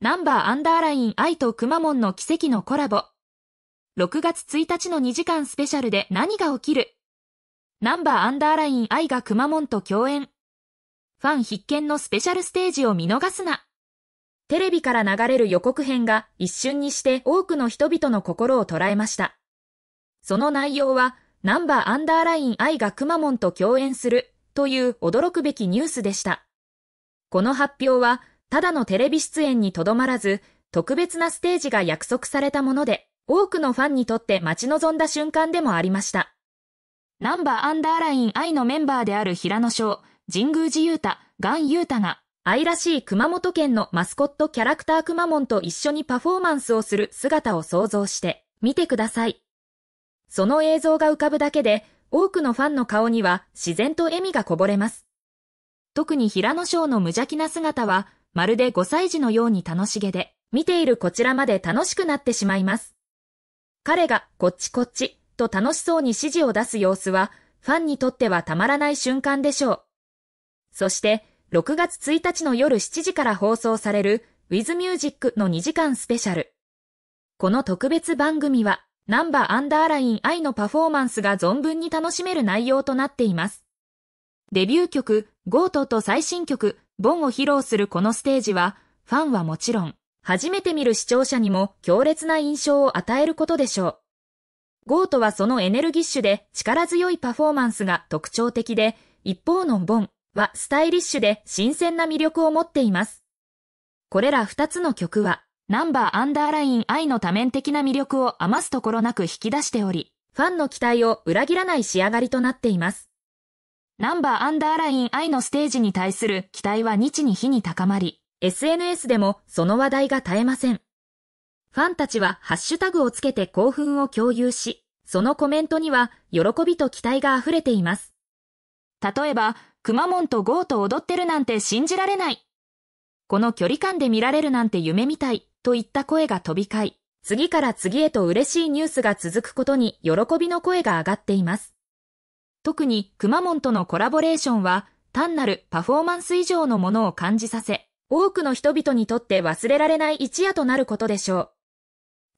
ナンバーアンダーライン愛とくまモンの奇跡のコラボ。6月1日の2時間スペシャルで何が起きるナンバーアンダーライン愛がくまモンと共演。ファン必見のスペシャルステージを見逃すな。テレビから流れる予告編が一瞬にして多くの人々の心を捉えました。その内容は、ナンバーアンダーライン愛がくまモンと共演するという驚くべきニュースでした。この発表は、ただのテレビ出演にとどまらず、特別なステージが約束されたもので、多くのファンにとって待ち望んだ瞬間でもありました。ナンバーアンダーライン愛のメンバーである平野翔、神宮寺勇太、ガン勇太が、愛らしい熊本県のマスコットキャラクター熊門と一緒にパフォーマンスをする姿を想像して、見てください。その映像が浮かぶだけで、多くのファンの顔には自然と笑みがこぼれます。特に平野翔の無邪気な姿は、まるで5歳児のように楽しげで、見ているこちらまで楽しくなってしまいます。彼がこっちこっちと楽しそうに指示を出す様子は、ファンにとってはたまらない瞬間でしょう。そして、6月1日の夜7時から放送される With Music の2時間スペシャル。この特別番組は、ナンバーアンダーライン愛のパフォーマンスが存分に楽しめる内容となっています。デビュー曲、ゴートと最新曲、ボンを披露するこのステージは、ファンはもちろん、初めて見る視聴者にも強烈な印象を与えることでしょう。ゴートはそのエネルギッシュで力強いパフォーマンスが特徴的で、一方のボンはスタイリッシュで新鮮な魅力を持っています。これら二つの曲は、ナンバーアンダーライン愛の多面的な魅力を余すところなく引き出しており、ファンの期待を裏切らない仕上がりとなっています。ナンバーアンダーライン I のステージに対する期待は日に日に高まり、SNS でもその話題が絶えません。ファンたちはハッシュタグをつけて興奮を共有し、そのコメントには喜びと期待が溢れています。例えば、くまモンとゴーと踊ってるなんて信じられない。この距離感で見られるなんて夢みたい、といった声が飛び交い、次から次へと嬉しいニュースが続くことに喜びの声が上がっています。特にくまモンとのコラボレーションは、単なるパフォーマンス以上のものを感じさせ、多くの人々にとって忘れられない一夜となることでしょう。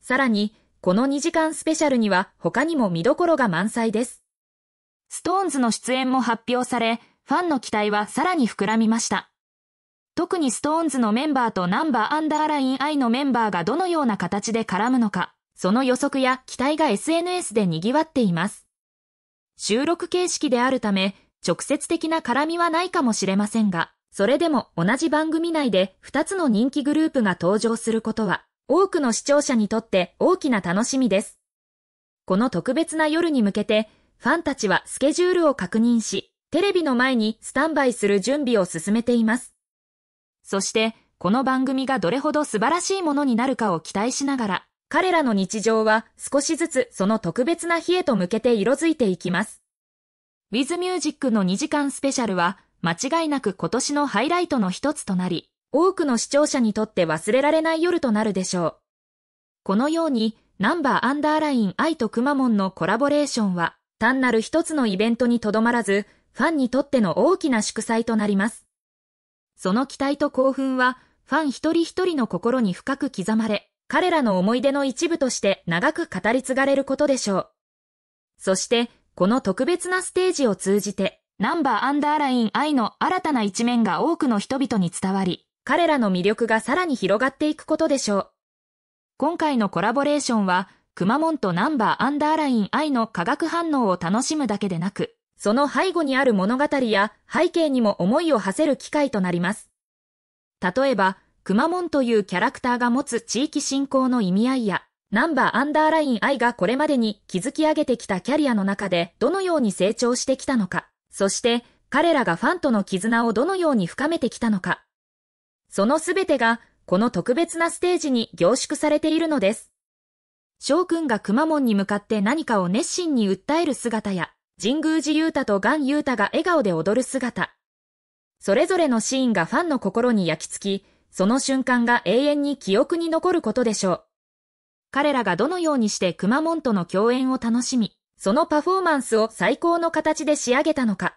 さらに、この2時間スペシャルには他にも見どころが満載です。ストーンズの出演も発表され、ファンの期待はさらに膨らみました。特にストーンズのメンバーとナンバーアンダーライン I のメンバーがどのような形で絡むのか、その予測や期待が SNS で賑わっています。収録形式であるため、直接的な絡みはないかもしれませんが、それでも同じ番組内で2つの人気グループが登場することは、多くの視聴者にとって大きな楽しみです。この特別な夜に向けて、ファンたちはスケジュールを確認し、テレビの前にスタンバイする準備を進めています。そして、この番組がどれほど素晴らしいものになるかを期待しながら、彼らの日常は少しずつその特別な日へと向けて色づいていきます。With Music の2時間スペシャルは間違いなく今年のハイライトの一つとなり、多くの視聴者にとって忘れられない夜となるでしょう。このように、ナンバーアンダーライン愛とくまモンのコラボレーションは、単なる一つのイベントにとどまらず、ファンにとっての大きな祝祭となります。その期待と興奮は、ファン一人一人の心に深く刻まれ、彼らの思い出の一部として長く語り継がれることでしょう。そして、この特別なステージを通じて、ナンバーアンダーライン愛の新たな一面が多くの人々に伝わり、彼らの魅力がさらに広がっていくことでしょう。今回のコラボレーションは、くまモンとナンバーアンダーライン愛の化学反応を楽しむだけでなく、その背後にある物語や背景にも思いを馳せる機会となります。例えば、くまモンというキャラクターが持つ地域振興の意味合いや、ナンバーアンダーライン I がこれまでに築き上げてきたキャリアの中でどのように成長してきたのか、そして彼らがファンとの絆をどのように深めてきたのか。そのすべてがこの特別なステージに凝縮されているのです。翔くんがくまモンに向かって何かを熱心に訴える姿や、神宮寺勇太とガン勇太が笑顔で踊る姿。それぞれのシーンがファンの心に焼き付き、その瞬間が永遠に記憶に残ることでしょう。彼らがどのようにしてくまモンとの共演を楽しみ、そのパフォーマンスを最高の形で仕上げたのか。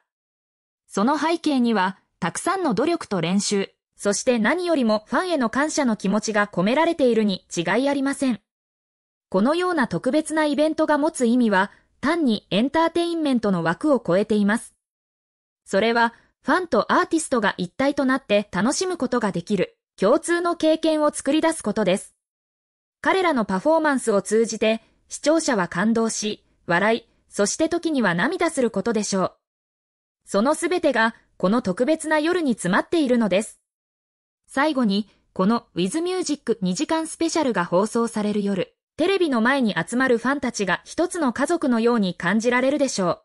その背景には、たくさんの努力と練習、そして何よりもファンへの感謝の気持ちが込められているに違いありません。このような特別なイベントが持つ意味は、単にエンターテインメントの枠を超えています。それは、ファンとアーティストが一体となって楽しむことができる。共通の経験を作り出すことです。彼らのパフォーマンスを通じて、視聴者は感動し、笑い、そして時には涙することでしょう。そのすべてが、この特別な夜に詰まっているのです。最後に、この With Music 2時間スペシャルが放送される夜、テレビの前に集まるファンたちが一つの家族のように感じられるでしょう。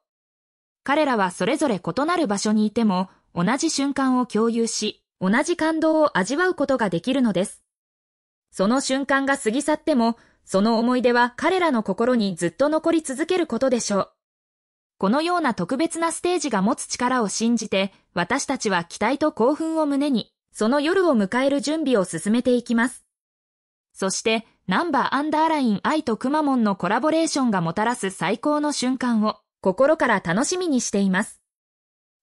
彼らはそれぞれ異なる場所にいても、同じ瞬間を共有し、同じ感動を味わうことができるのです。その瞬間が過ぎ去っても、その思い出は彼らの心にずっと残り続けることでしょう。このような特別なステージが持つ力を信じて、私たちは期待と興奮を胸に、その夜を迎える準備を進めていきます。そして、ナンバーアンダーライン愛とくまモンのコラボレーションがもたらす最高の瞬間を心から楽しみにしています。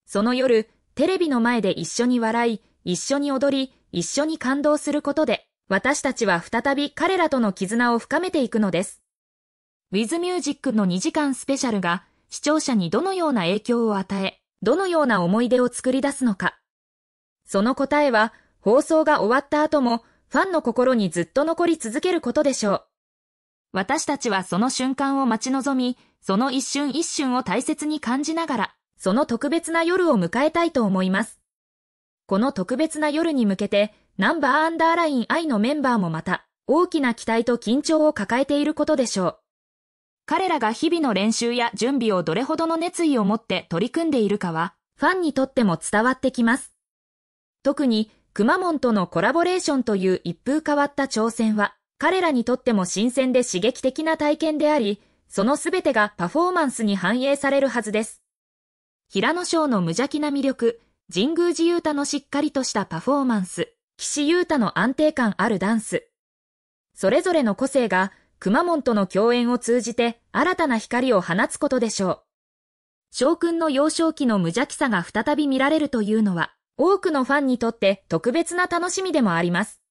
その夜、テレビの前で一緒に笑い、一緒に踊り、一緒に感動することで、私たちは再び彼らとの絆を深めていくのです。WithMusic の2時間スペシャルが、視聴者にどのような影響を与え、どのような思い出を作り出すのか。その答えは、放送が終わった後も、ファンの心にずっと残り続けることでしょう。私たちはその瞬間を待ち望み、その一瞬一瞬を大切に感じながら、その特別な夜を迎えたいと思います。この特別な夜に向けて、ナンバーアンダーライン I のメンバーもまた、大きな期待と緊張を抱えていることでしょう。彼らが日々の練習や準備をどれほどの熱意を持って取り組んでいるかは、ファンにとっても伝わってきます。特に、くまモンとのコラボレーションという一風変わった挑戦は、彼らにとっても新鮮で刺激的な体験であり、そのすべてがパフォーマンスに反映されるはずです。平野翔の無邪気な魅力、神宮寺勇太のしっかりとしたパフォーマンス、岸優太の安定感あるダンス。それぞれの個性が、熊門との共演を通じて新たな光を放つことでしょう。将軍の幼少期の無邪気さが再び見られるというのは、多くのファンにとって特別な楽しみでもあります。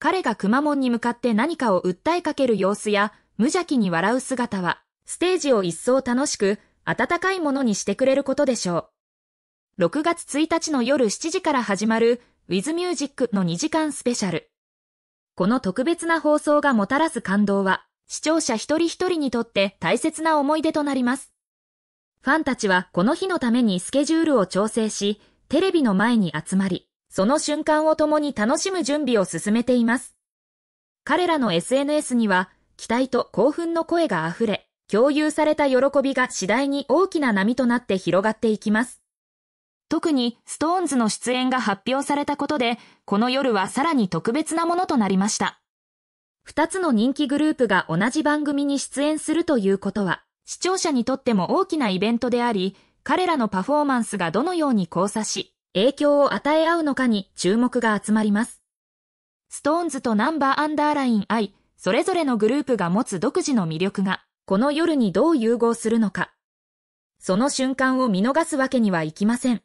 彼が熊門に向かって何かを訴えかける様子や、無邪気に笑う姿は、ステージを一層楽しく、温かいものにしてくれることでしょう。6月1日の夜7時から始まる With Music の2時間スペシャル。この特別な放送がもたらす感動は、視聴者一人一人にとって大切な思い出となります。ファンたちはこの日のためにスケジュールを調整し、テレビの前に集まり、その瞬間を共に楽しむ準備を進めています。彼らの SNS には、期待と興奮の声が溢れ、共有された喜びが次第に大きな波となって広がっていきます。特にストーンズの出演が発表されたことで、この夜はさらに特別なものとなりました。二つの人気グループが同じ番組に出演するということは、視聴者にとっても大きなイベントであり、彼らのパフォーマンスがどのように交差し、影響を与え合うのかに注目が集まります。ストーンズとナンバーアンダーライン I、それぞれのグループが持つ独自の魅力が、この夜にどう融合するのか。その瞬間を見逃すわけにはいきません。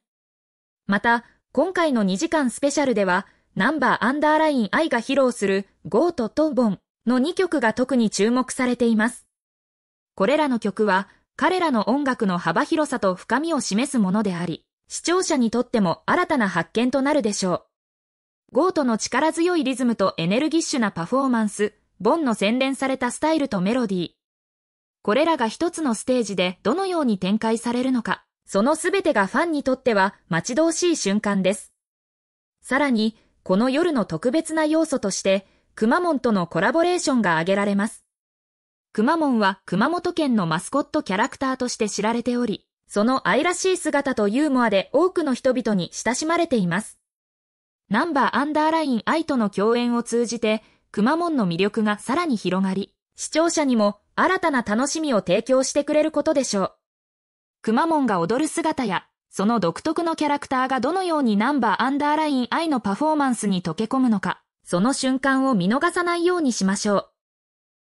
また、今回の2時間スペシャルでは、ナンバーアンダーライン愛が披露するゴートとボンの2曲が特に注目されています。これらの曲は、彼らの音楽の幅広さと深みを示すものであり、視聴者にとっても新たな発見となるでしょう。ゴートの力強いリズムとエネルギッシュなパフォーマンス、ボンの洗練されたスタイルとメロディー。これらが一つのステージでどのように展開されるのか、そのすべてがファンにとっては待ち遠しい瞬間です。さらに、この夜の特別な要素として、くまモンとのコラボレーションが挙げられます。くまモンは熊本県のマスコットキャラクターとして知られており、その愛らしい姿とユーモアで多くの人々に親しまれています。ナンバーアンダーライン愛との共演を通じて、くまモンの魅力がさらに広がり、視聴者にも新たな楽しみを提供してくれることでしょう。くまモンが踊る姿や、その独特のキャラクターがどのようにナンバーアンダーライン愛のパフォーマンスに溶け込むのか、その瞬間を見逃さないようにしましょう。